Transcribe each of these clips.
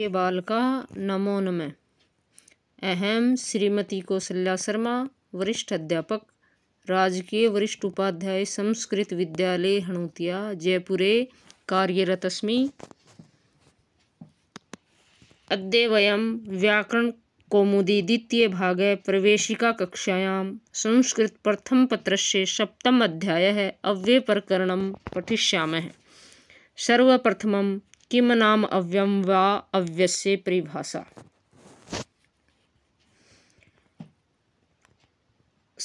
के बालका नमोनमय अहम श्रीमती कौशल्या शर्मा वरिष्ठ अध्यापक राजकीय वरिष्ठ उपाध्याय संस्कृत विद्यालय हणूतिया जयपुरे कार्यरत अस्मि प्रवेशिका वयं संस्कृत प्रथम पत्र से सप्तम अव्यय प्रकरण पठिष्यामः सर्वप्रथम किम नाम अव्यम व अव्यस्य परिभाषा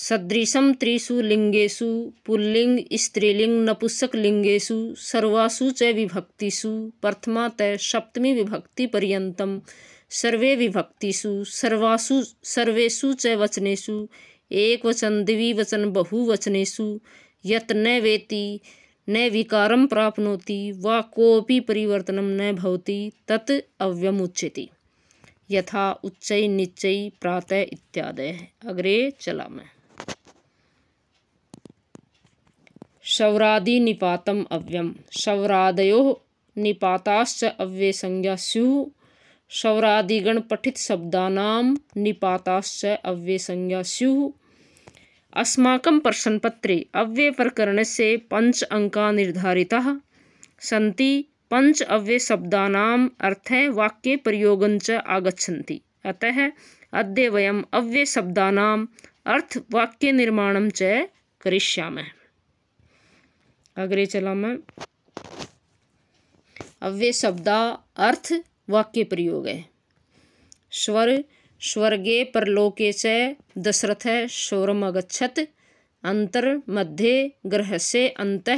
सदृशम त्रिषु लिंगेशु पुलिंग स्त्रीलिंग नपुंसकलिंगेशु सर्वासु च विभक्तिषु प्रथमात सप्तमी विभक्ति पर्यंतम सर्वे विभक्तिषु सर्वासु सर्वेशु च वचनेशु एक वचन द्विवचन बहुवचनेशु यत न वेति न विकार प्राप्नोति व कोऽपि परिवर्तन न भवति तत् अव्यमुच्यते यथा उच्चै निच्चै प्रातः इत्यादयः अग्रे चलामः शवरादिनिपातम् अव्यम शवरादयो निपाताश्च अव्य संज्ञा स्युः शवरादिगण पठित शब्दानाम निपाताश्च अव्य संज्ञा स्युः अस्माक प्रश्नपत्रे अव्ययप्रकरणस्य पञ्च अङ्काः निर्धारिताः सन्ति पञ्च अव्ययशब्दानाम् अर्थे वाक्ये प्रयोगञ्च आगछति अतः अद्य वयम् अव्ययशब्दानाम् अर्थवाक्यनिर्माणं च करिष्यामः अग्रे अव्यय अर्थ वाक्य प्रयोग है स्वर स्वर्गे परलोके च दशरथ शौरमगछत मध्य ग्रह से अंत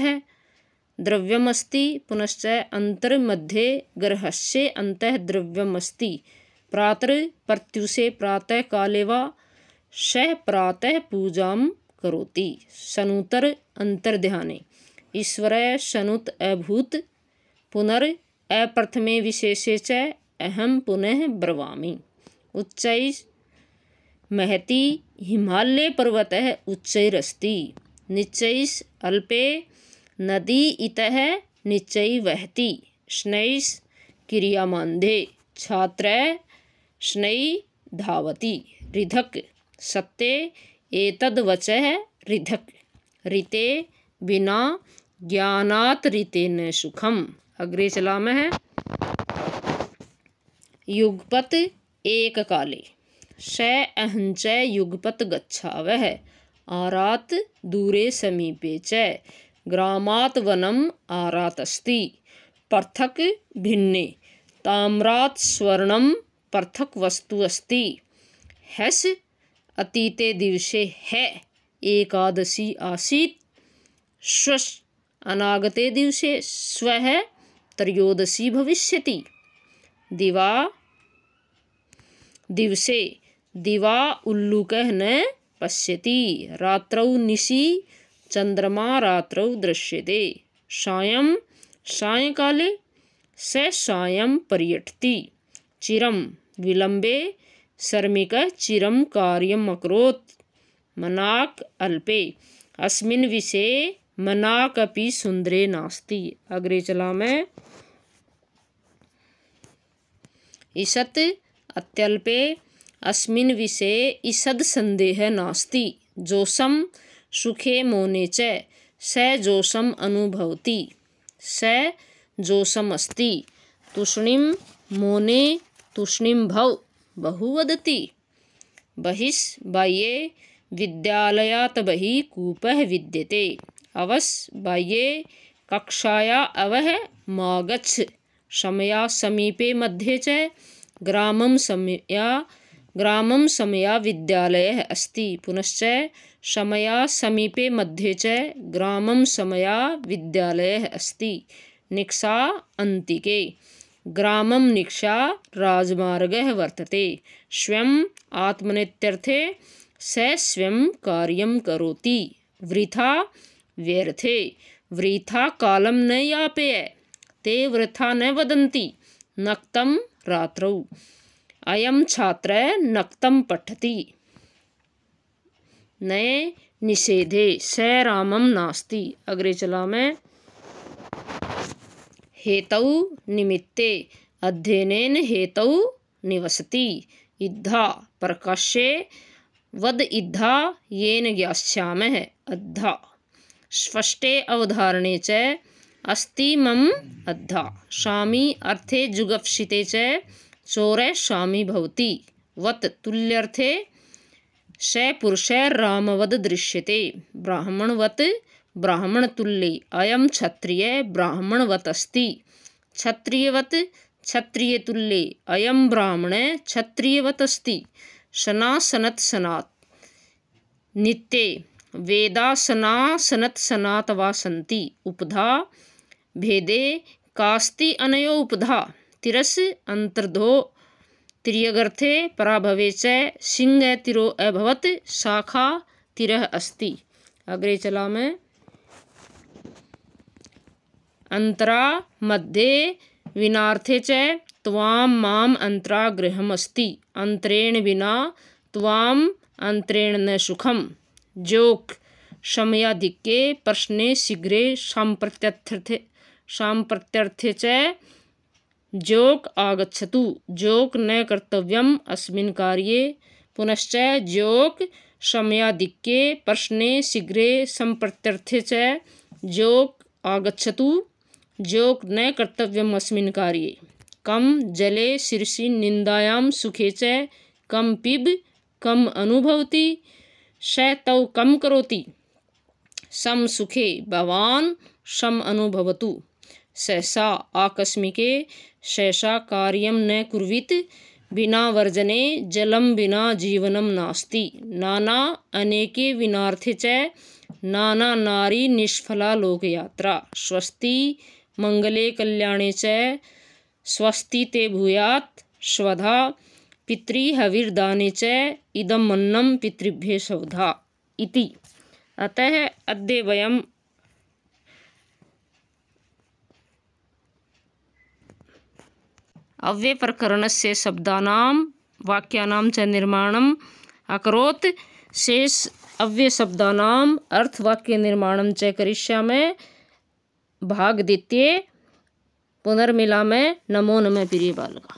द्रव्यमस्ति पुनश्च मध्य ग्रह से अंत द्रव्यमस्ति प्रातः प्रत्युषे प्रातः काले व प्रातः पूजा करोति शनुतर ध्याने ईश्वर शनुत अभूत पुनर अप्रथमे विशेषे च अहम पुनः ब्रवामी उच्चैश महती हिमालय पर्वत है रस्ती निचैश अल्पे नदी इत है निचय वहती क्रिया मंदे छात्र स्नई धावती रिधक सत्य एतद वच है रिधक ऋते बिना ज्ञानात ऋते न सुखम अग्रे चलाम है युगपत एक काले शय अहंच युगपत वह आरात दूरे समीपे च ग्रामात वनम आरातस्ति पृथक भिन्ने ताम्रात स्वर्णम पृथक वस्तु अस्ति हैस अतीते दिवसे है एकादशी आसीत स्वस अनागते दिवसे स्व त्रयोदशी भविष्यति दिवा दिवसे दिवा उल्लूकः न पश्यति रात्रौ निशि चंद्रमा रात्रौ दृश्यते सायं सायंकाले स सायं पर्यटति चिरं विलंबे शर्मिकः चिरं कार्यम् अकरोत् मनाक अल्पे अस्मिन् विषये मनाक अपि सुन्दरे नास्ति अग्रे चलामः ईषत् अत्यल्पे अस्मिन् विषये ईषद सन्देहः नास्ति जोशम सुखे मोने च स जोशम अनुभवति स जोशम अस्ति तूष्णीम मोने तूष्णीम भव बहु बहिस् बाह्ये विद्यालयात बहि कूपः विद्यते अवश्य कक्षाया अवह मागच्छ समया समीपे मध्ये च ग्रामम समया ग्रामम समया विद्यालय अस्ति पुनश्च समया समीपे मध्ये च ग्रामम समया विद्यालय अस्ति निक्षा अंतिके ग्रामम निक्षा राजमार्ग वर्तते स्वयं आत्मनित्यर्थे स स्वयं कार्यं करोति वृथा व्यर्थे वृथा कालम न यापय ते वृथा न वदन्ति नक्तम रात्रौ अयम छात्र नक्तं पठती नए निषेधे स रामम नास्ति अग्रे चला में हेतौ निमित्ते अध्ययन हेतौ निवसति इद्धा प्रकाशे वद इद्धा येन ज्ञायाम अद्धा स्पष्टे अवधारणे च अस्ति मम अद्धा शामी अर्थे जुगप्सिते च चोरे शामी भवति वत तुल्यर्थे शय पुरुषे रामवद दृश्यते ब्राह्मणवत् ब्राह्मणतुल्ये अयम क्षत्रिय ब्राह्मणवत् अस्ति क्षत्रियवत् क्षत्रियतुल्ये अयम ब्राह्मण क्षत्रियवत् अस्ति सनासनत् सनात् नित्ये वेदा सनासनत् सन्ति उपधा भेदे कास्ति अनयो उपधा तिरस अंतर्धो तिर्यगर्थे पराभवे च सिंह तिरो अभवत शाखा तिरह अस्ति अग्रे चला मैं अंतरा मध्य विनार्थे च त्वाम माम अंतरा गृहमस्ति अंतरेण विना त्वाम अंतरेण न सुखम जोक समयाधिक्ये प्रश्ने शीघ्रे सांप्रत्यर्थे शाम प्रत्यर्थे च जोक आगछतु जोक न कर्तव्य अस्मिन् कार्ये पुनश्च जोक समयाधिक्ये प्रश्ने शीघ्रे संप्रत्यर्थे च जोक आगछतु जोक न कर्तव्य अस्मिन् कार्ये कम जले शीर्षि निंदायाम सुखे च कम पिब कम अनुभवती स तौ कम करोति सम सुखे भवान सम अनुभवतु सहसा आकस्मिके सहसा कार्य न कुर्वित बिना वर्जने जलम बिना जीवनम नास्ति नाना अनेके विनार्थे च नाना नारी निष्फला लोकयात्रा स्वस्ति मंगले कल्याणे च स्वस्ति ते भूयात स्वधा पितृहविर्दाने च इदम मन्नम पितृभ्य सवधा इति अतः अद्य वयम अव्य प्रकरण से शब्दानां वाक्यानां च निर्माण अकरोत् शेष अव्य अव्यशब्दानाम् अर्थवाक्यनिर्माणं च करिष्यामः पुनर्मिला में नमो नमः प्रिय बालका